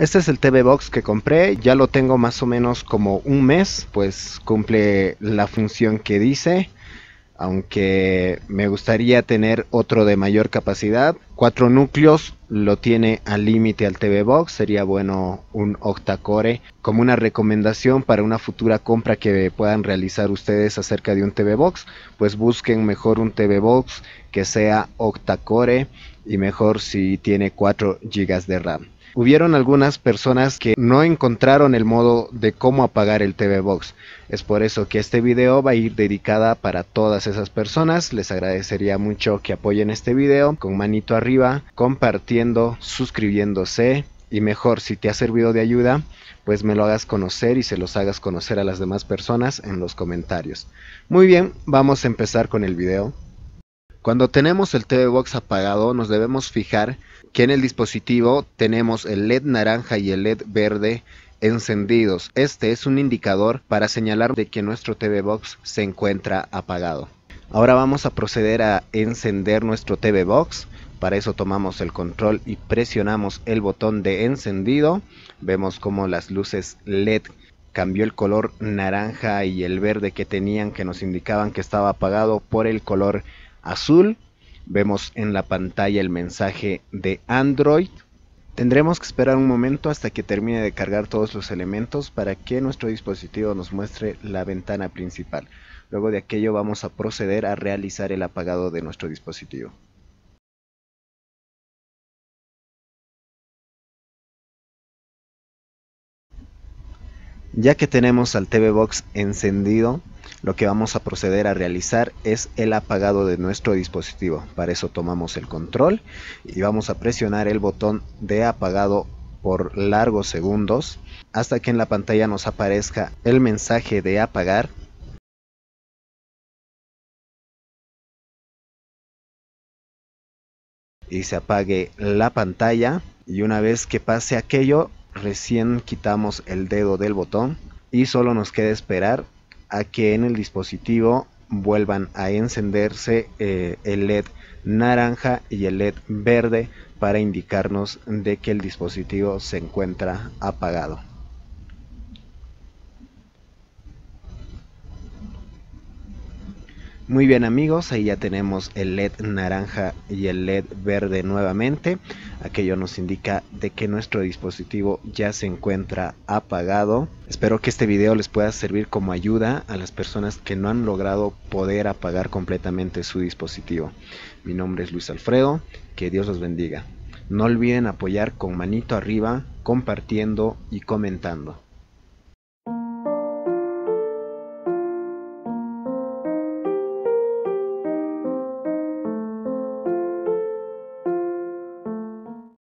Este es el TV Box que compré, ya lo tengo más o menos como un mes, pues cumple la función que dice, aunque me gustaría tener otro de mayor capacidad. Cuatro núcleos lo tiene al límite al TV Box, sería bueno un octacore como una recomendación para una futura compra que puedan realizar ustedes acerca de un TV Box, pues busquen mejor un TV Box que sea octacore y mejor si tiene 4 GB de RAM hubieron algunas personas que no encontraron el modo de cómo apagar el TV Box. Es por eso que este video va a ir dedicada para todas esas personas. Les agradecería mucho que apoyen este video con manito arriba, compartiendo, suscribiéndose y mejor si te ha servido de ayuda, pues me lo hagas conocer y se los hagas conocer a las demás personas en los comentarios. Muy bien, vamos a empezar con el video. Cuando tenemos el TV Box apagado, nos debemos fijar que en el dispositivo tenemos el LED naranja y el LED verde encendidos. Este es un indicador para señalar de que nuestro TV Box se encuentra apagado. Ahora vamos a proceder a encender nuestro TV Box. Para eso tomamos el control y presionamos el botón de encendido. Vemos como las luces LED cambió el color naranja y el verde que tenían que nos indicaban que estaba apagado por el color azul. Vemos en la pantalla el mensaje de Android. Tendremos que esperar un momento hasta que termine de cargar todos los elementos para que nuestro dispositivo nos muestre la ventana principal. Luego de aquello vamos a proceder a realizar el apagado de nuestro dispositivo. Ya que tenemos al TV Box encendido, lo que vamos a proceder a realizar es el apagado de nuestro dispositivo. Para eso tomamos el control y vamos a presionar el botón de apagado por largos segundos hasta que en la pantalla nos aparezca el mensaje de apagar y se apague la pantalla y una vez que pase aquello recién quitamos el dedo del botón y solo nos queda esperar a que en el dispositivo vuelvan a encenderse eh, el LED naranja y el LED verde para indicarnos de que el dispositivo se encuentra apagado. Muy bien amigos, ahí ya tenemos el LED naranja y el LED verde nuevamente. Aquello nos indica de que nuestro dispositivo ya se encuentra apagado. Espero que este video les pueda servir como ayuda a las personas que no han logrado poder apagar completamente su dispositivo. Mi nombre es Luis Alfredo, que Dios los bendiga. No olviden apoyar con manito arriba, compartiendo y comentando.